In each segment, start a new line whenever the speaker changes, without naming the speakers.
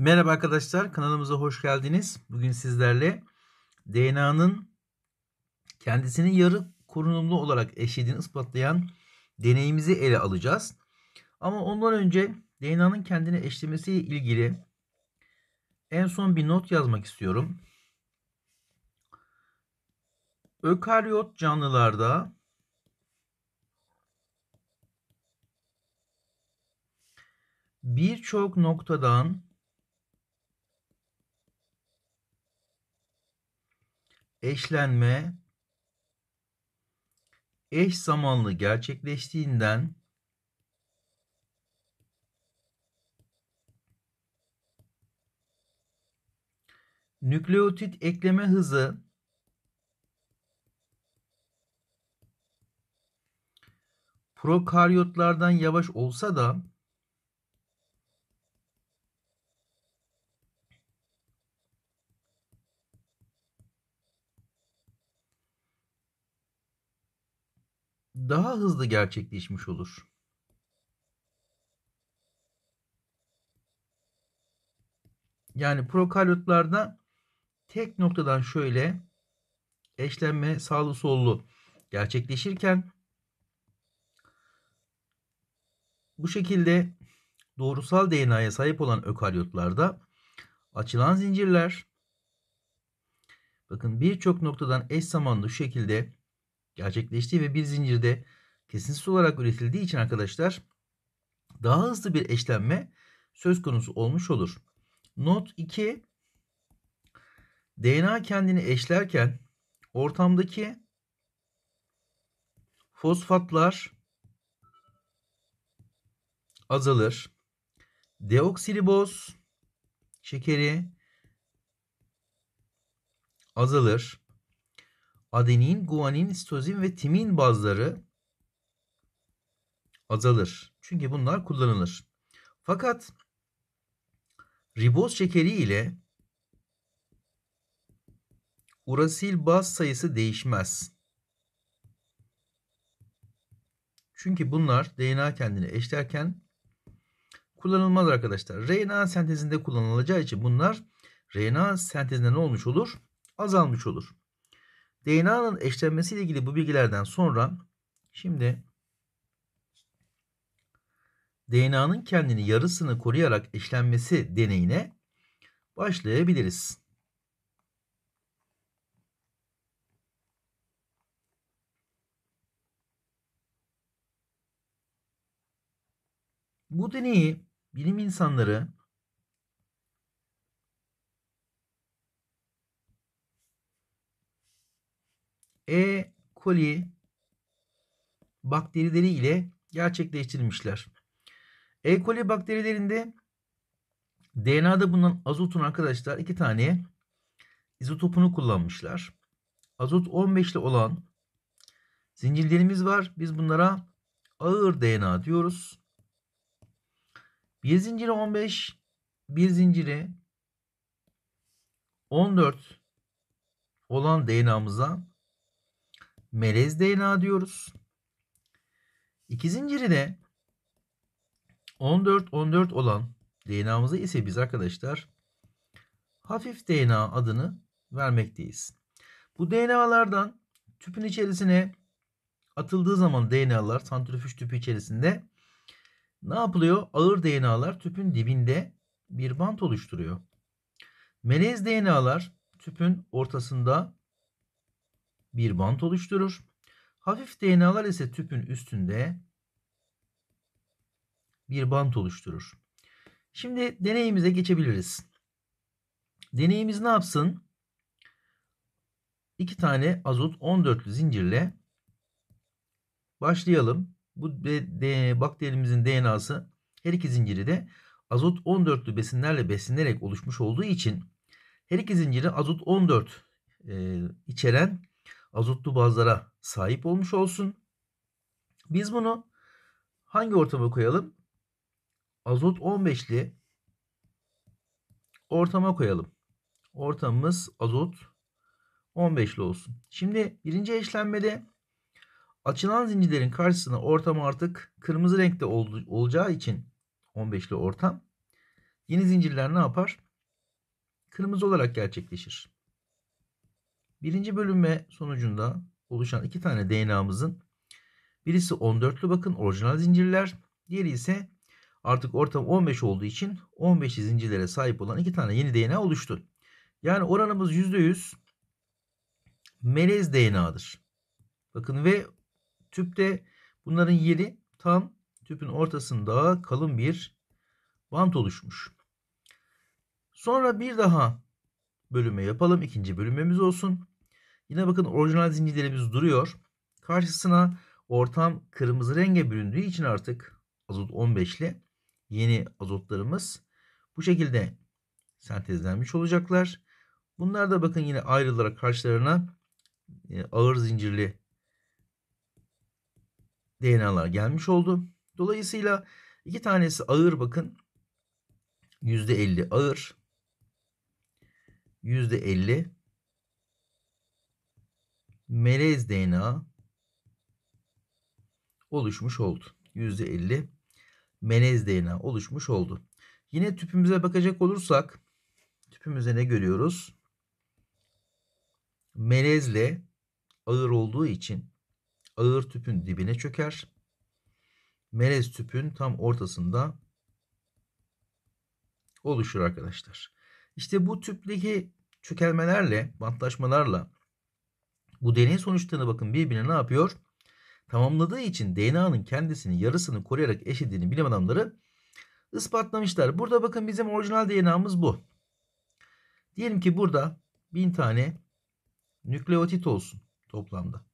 Merhaba arkadaşlar, kanalımıza hoş geldiniz. Bugün sizlerle DNA'nın kendisini yarı korunumlu olarak eşlediğini ispatlayan deneyimizi ele alacağız. Ama ondan önce DNA'nın kendini eşlemesi ile ilgili en son bir not yazmak istiyorum. Ökaryot canlılarda birçok noktadan eşlenme eş zamanlı gerçekleştiğinden nükleotit ekleme hızı prokaryotlardan yavaş olsa da daha hızlı gerçekleşmiş olur. Yani prokaryotlarda tek noktadan şöyle eşlenme sağlı sollu gerçekleşirken bu şekilde doğrusal DNA'ya sahip olan ökaryotlarda açılan zincirler bakın birçok noktadan eş zamanlı şu şekilde gerçekleştiği ve bir zincirde kesintisiz olarak üretildiği için arkadaşlar daha hızlı bir eşlenme söz konusu olmuş olur. Not 2 DNA kendini eşlerken ortamdaki fosfatlar azalır. Deoksiriboz şekeri azalır adenin, guanin, sitozin ve timin bazları azalır. Çünkü bunlar kullanılır. Fakat riboz şekeri ile urasil baz sayısı değişmez. Çünkü bunlar DNA kendini eşlerken kullanılmaz arkadaşlar. RNA sentezinde kullanılacağı için bunlar RNA sentezinde ne olmuş olur? Azalmış olur. DNA'nın eşlenmesiyle ilgili bu bilgilerden sonra şimdi DNA'nın kendini yarısını koruyarak eşlenmesi deneyine başlayabiliriz. Bu deneyi bilim insanları E. coli bakterileri ile gerçekleştirilmişler. E. coli bakterilerinde DNA'da bulunan azotun arkadaşlar iki tane izotopunu kullanmışlar. Azot 15'li olan zincirlerimiz var. Biz bunlara ağır DNA diyoruz. Bir zincire 15, bir zincire 14 olan DNA'mıza melez DNA diyoruz. İki zinciri de 14 14 olan DNA'mızı ise biz arkadaşlar hafif DNA adını vermekteyiz. Bu DNA'lardan tüpün içerisine atıldığı zaman DNA'lar santrifüj tüpü içerisinde ne yapılıyor? Ağır DNA'lar tüpün dibinde bir bant oluşturuyor. Melez DNA'lar tüpün ortasında bir bant oluşturur. Hafif DNA'lar ise tüpün üstünde bir bant oluşturur. Şimdi deneyimize geçebiliriz. Deneyimiz ne yapsın? İki tane azot 14'lü zincirle başlayalım. Bu bakterimizin DNA'sı her iki zinciri de azot 14'lü besinlerle beslenerek oluşmuş olduğu için her iki zinciri azot 14 e, içeren azotlu bazlara sahip olmuş olsun. Biz bunu hangi ortama koyalım? Azot 15'li ortama koyalım. Ortamımız azot 15'li olsun. Şimdi birinci eşlenmede açılan zincirlerin karşısına ortam artık kırmızı renkte ol, olacağı için 15'li ortam yeni zincirler ne yapar? Kırmızı olarak gerçekleşir. Birinci bölünme sonucunda oluşan iki tane DNA'mızın birisi 14'lü bakın orijinal zincirler. Diğeri ise artık ortam 15 olduğu için 15 zincirlere sahip olan iki tane yeni DNA oluştu. Yani oranımız %100 melez DNA'dır. Bakın ve tüpte bunların yeri tam tüpün ortasında kalın bir bant oluşmuş. Sonra bir daha bölüme yapalım. ikinci bölümümüz olsun. Yine bakın orijinal zincirlerimiz duruyor. Karşısına ortam kırmızı renge büründüğü için artık azot 15'li yeni azotlarımız bu şekilde sentezlenmiş olacaklar. Bunlar da bakın yine ayrılarak karşılarına e, ağır zincirli DNA'lar gelmiş oldu. Dolayısıyla iki tanesi ağır bakın. %50 ağır. %50 melez DNA oluşmuş oldu. %50 melez DNA oluşmuş oldu. Yine tüpümüze bakacak olursak tüpümüzde ne görüyoruz? Melezle ağır olduğu için ağır tüpün dibine çöker. Melez tüpün tam ortasında oluşur arkadaşlar. İşte bu tüpteki çökelmelerle, bantlaşmalarla bu deney sonuçlarına bakın birbirine ne yapıyor? Tamamladığı için DNA'nın kendisini yarısını koruyarak eşitliğini bilim adamları ispatlamışlar. Burada bakın bizim orijinal DNA'mız bu. Diyelim ki burada 1000 tane nükleotit olsun toplamda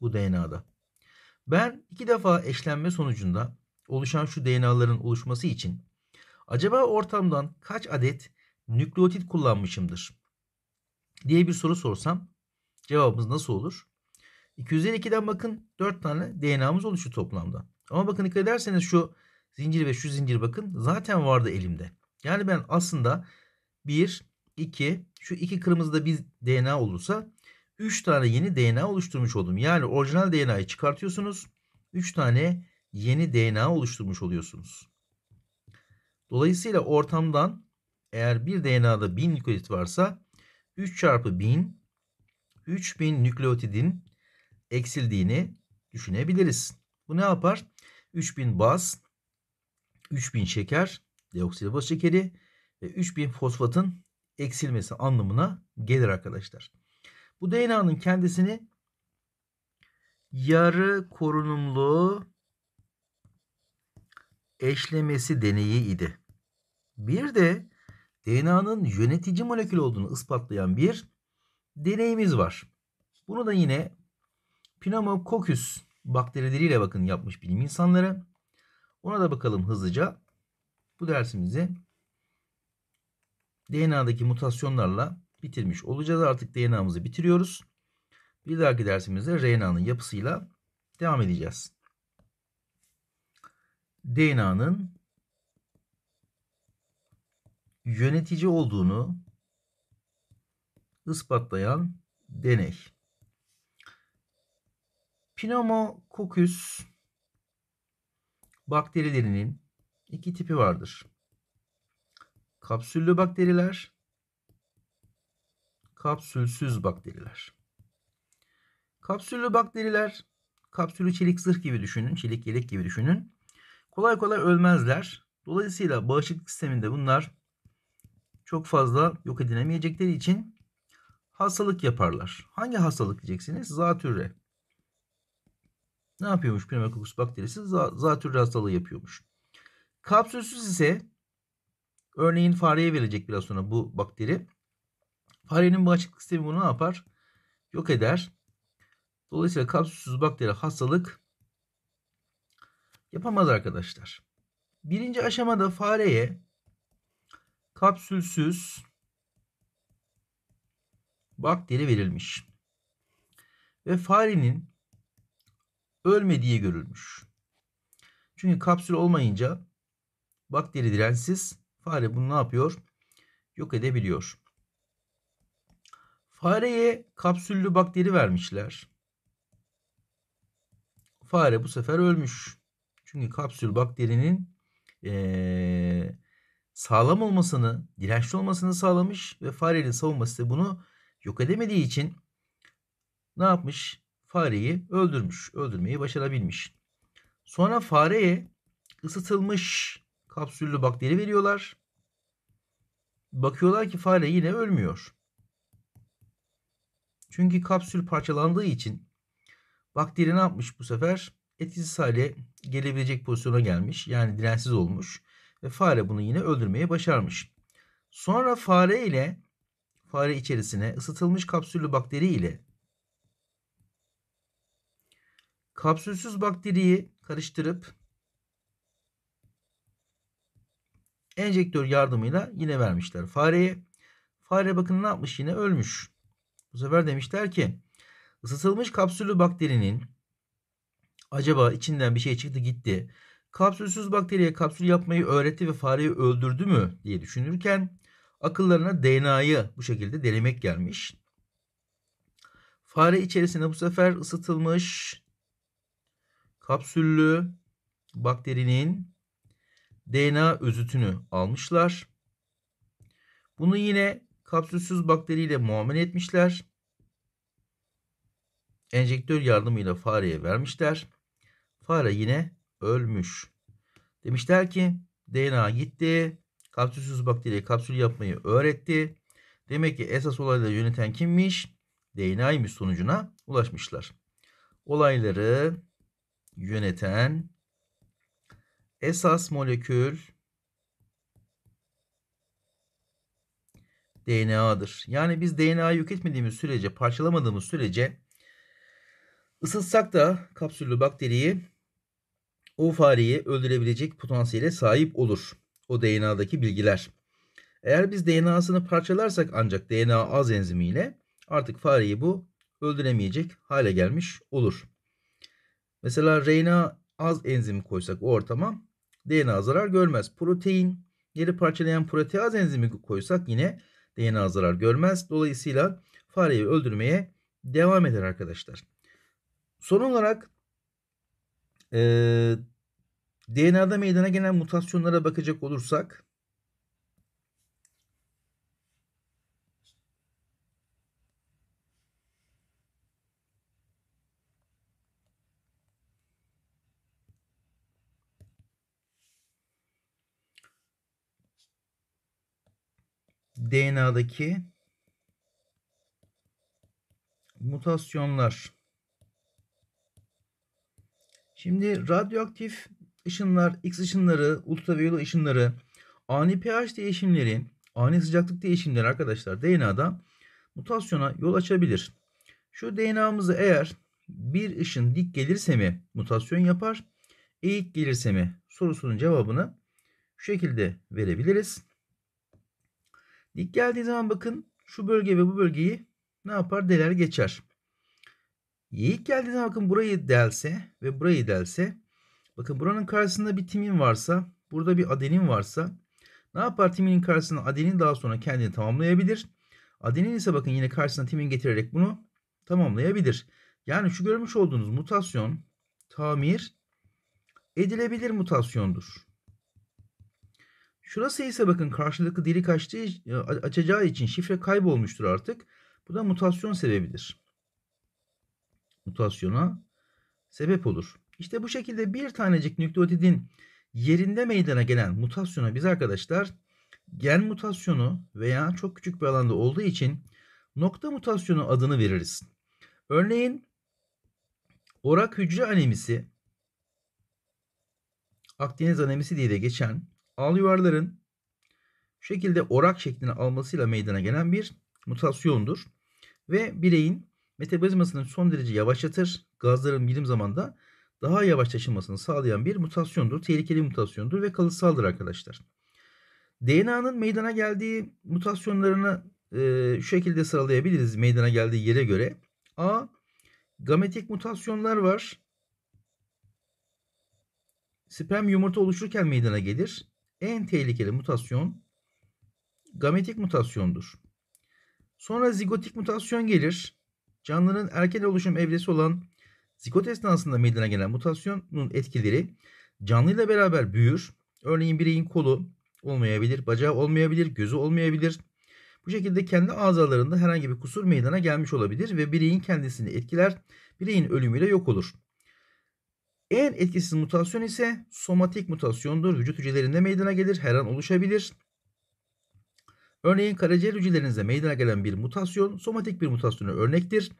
bu DNA'da. Ben iki defa eşlenme sonucunda oluşan şu DNA'ların oluşması için acaba ortamdan kaç adet nükleotit kullanmışımdır diye bir soru sorsam Cevabımız nasıl olur? 252'den bakın 4 tane DNA'mız oluştu toplamda. Ama bakın dikkat ederseniz şu zincir ve şu zincir bakın zaten vardı elimde. Yani ben aslında 1, 2, şu iki kırmızıda bir DNA olursa 3 tane yeni DNA oluşturmuş oldum. Yani orijinal DNA'yı çıkartıyorsunuz. 3 tane yeni DNA oluşturmuş oluyorsunuz. Dolayısıyla ortamdan eğer bir DNA'da 1000 nükleotit varsa 3 çarpı 1000 3000 nükleotidin eksildiğini düşünebiliriz. Bu ne yapar? 3000 baz, 3000 şeker, deoksiriboz şekeri ve 3000 fosfatın eksilmesi anlamına gelir arkadaşlar. Bu DNA'nın kendisini yarı korunumlu eşlemesi deneyi idi. Bir de DNA'nın yönetici molekül olduğunu ispatlayan bir deneyimiz var. Bunu da yine Pneumococcus bakterileriyle bakın yapmış bilim insanları. Ona da bakalım hızlıca. Bu dersimizi DNA'daki mutasyonlarla bitirmiş olacağız. Artık DNA'mızı bitiriyoruz. Bir dahaki dersimizde RNA'nın yapısıyla devam edeceğiz. DNA'nın yönetici olduğunu ispatlayan deney. Pneumokokus bakterilerinin iki tipi vardır. Kapsüllü bakteriler, kapsülsüz bakteriler. Kapsüllü bakteriler, kapsülü çelik zırh gibi düşünün, çelik yelek gibi düşünün. Kolay kolay ölmezler. Dolayısıyla bağışıklık sisteminde bunlar çok fazla yok edilemeyecekleri için hastalık yaparlar. Hangi hastalık diyeceksiniz? Zatürre. Ne yapıyormuş pneumokokus bakterisi? Zatürre hastalığı yapıyormuş. Kapsülsüz ise örneğin fareye verecek biraz sonra bu bakteri. Farenin bağışıklık sistemi bunu ne yapar? Yok eder. Dolayısıyla kapsülsüz bakteri hastalık yapamaz arkadaşlar. Birinci aşamada fareye kapsülsüz bakteri verilmiş. Ve farenin ölmediği görülmüş. Çünkü kapsül olmayınca bakteri dirensiz fare bunu ne yapıyor? Yok edebiliyor. Fareye kapsüllü bakteri vermişler. Fare bu sefer ölmüş. Çünkü kapsül bakterinin ee, sağlam olmasını, dirençli olmasını sağlamış ve farenin savunması bunu yok edemediği için ne yapmış? Fareyi öldürmüş. Öldürmeyi başarabilmiş. Sonra fareye ısıtılmış kapsüllü bakteri veriyorlar. Bakıyorlar ki fare yine ölmüyor. Çünkü kapsül parçalandığı için bakteri ne yapmış bu sefer? Etkisiz hale gelebilecek pozisyona gelmiş. Yani dirensiz olmuş. Ve fare bunu yine öldürmeye başarmış. Sonra fare ile fare içerisine ısıtılmış kapsüllü bakteri ile kapsülsüz bakteriyi karıştırıp enjektör yardımıyla yine vermişler fareye. Fare bakın ne yapmış yine ölmüş. Bu sefer demişler ki ısıtılmış kapsüllü bakterinin acaba içinden bir şey çıktı gitti. Kapsülsüz bakteriye kapsül yapmayı öğretti ve fareyi öldürdü mü diye düşünürken Akıllarına DNA'yı bu şekilde denemek gelmiş. Fare içerisine bu sefer ısıtılmış kapsüllü bakterinin DNA özütünü almışlar. Bunu yine kapsülsüz bakteriyle muamele etmişler. Enjektör yardımıyla fareye vermişler. Fare yine ölmüş. Demişler ki DNA gitti kapsülsüz bakteriye kapsül yapmayı öğretti. Demek ki esas olayları yöneten kimmiş? DNA'ymış sonucuna ulaşmışlar. Olayları yöneten esas molekül DNA'dır. Yani biz DNA'yı yok etmediğimiz sürece, parçalamadığımız sürece ısıtsak da kapsüllü bakteriyi o fareyi öldürebilecek potansiyele sahip olur. O DNA'daki bilgiler. Eğer biz DNA'sını parçalarsak ancak DNA az enzimiyle artık fareyi bu öldüremeyecek hale gelmiş olur. Mesela RNA az enzimi koysak o ortama DNA zarar görmez. Protein geri parçalayan proteaz enzimi koysak yine DNA zarar görmez. Dolayısıyla fareyi öldürmeye devam eder arkadaşlar. Son olarak e, DNA'da meydana gelen mutasyonlara bakacak olursak DNA'daki mutasyonlar. Şimdi radyoaktif ışınlar, X ışınları, ultraviyole ışınları, ani pH değişimleri, ani sıcaklık değişimleri arkadaşlar DNA'da mutasyona yol açabilir. Şu DNA'mızı eğer bir ışın dik gelirse mi mutasyon yapar, eğik gelirse mi sorusunun cevabını şu şekilde verebiliriz. Dik geldiği zaman bakın şu bölge ve bu bölgeyi ne yapar? Deler geçer. Yeğik geldiği zaman bakın burayı delse ve burayı delse Bakın buranın karşısında bir timin varsa, burada bir adenin varsa ne yapar timinin karşısında adenin daha sonra kendini tamamlayabilir. Adenin ise bakın yine karşısına timin getirerek bunu tamamlayabilir. Yani şu görmüş olduğunuz mutasyon tamir edilebilir mutasyondur. Şurası ise bakın karşılıklı delik açtığı, açacağı için şifre kaybolmuştur artık. Bu da mutasyon sebebidir. Mutasyona sebep olur. İşte bu şekilde bir tanecik nükleotidin yerinde meydana gelen mutasyona biz arkadaşlar gen mutasyonu veya çok küçük bir alanda olduğu için nokta mutasyonu adını veririz. Örneğin orak hücre anemisi Akdeniz anemisi diye de geçen al yuvarların şu şekilde orak şeklini almasıyla meydana gelen bir mutasyondur. Ve bireyin metabolizmasını son derece yavaşlatır. Gazların bilim zamanda daha yavaş taşınmasını sağlayan bir mutasyondur. Tehlikeli mutasyondur ve kalıtsaldır arkadaşlar. DNA'nın meydana geldiği mutasyonlarını e, şu şekilde sıralayabiliriz meydana geldiği yere göre. A. Gametik mutasyonlar var. Sperm yumurta oluşurken meydana gelir. En tehlikeli mutasyon gametik mutasyondur. Sonra zigotik mutasyon gelir. Canlının erken oluşum evresi olan Zikot esnasında meydana gelen mutasyonun etkileri canlıyla beraber büyür. Örneğin bireyin kolu olmayabilir, bacağı olmayabilir, gözü olmayabilir. Bu şekilde kendi azalarında herhangi bir kusur meydana gelmiş olabilir ve bireyin kendisini etkiler, bireyin ölümüyle yok olur. En etkisiz mutasyon ise somatik mutasyondur. Vücut hücrelerinde meydana gelir, her an oluşabilir. Örneğin karaciğer hücrelerinizde meydana gelen bir mutasyon somatik bir mutasyona örnektir.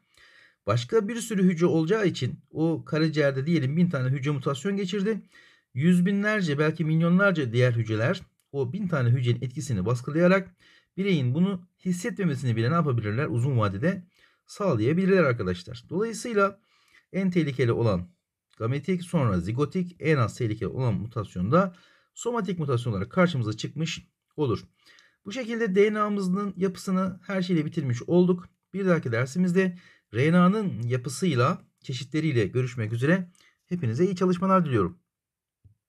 Başka bir sürü hücre olacağı için o karaciğerde diyelim bin tane hücre mutasyon geçirdi. Yüz binlerce belki milyonlarca diğer hücreler o bin tane hücrenin etkisini baskılayarak bireyin bunu hissetmemesini bile ne yapabilirler uzun vadede sağlayabilirler arkadaşlar. Dolayısıyla en tehlikeli olan gametik sonra zigotik en az tehlikeli olan mutasyonda somatik mutasyonlar karşımıza çıkmış olur. Bu şekilde DNA'mızın yapısını her şeyle bitirmiş olduk. Bir dahaki dersimizde RNA'nın yapısıyla, çeşitleriyle görüşmek üzere. Hepinize iyi çalışmalar diliyorum.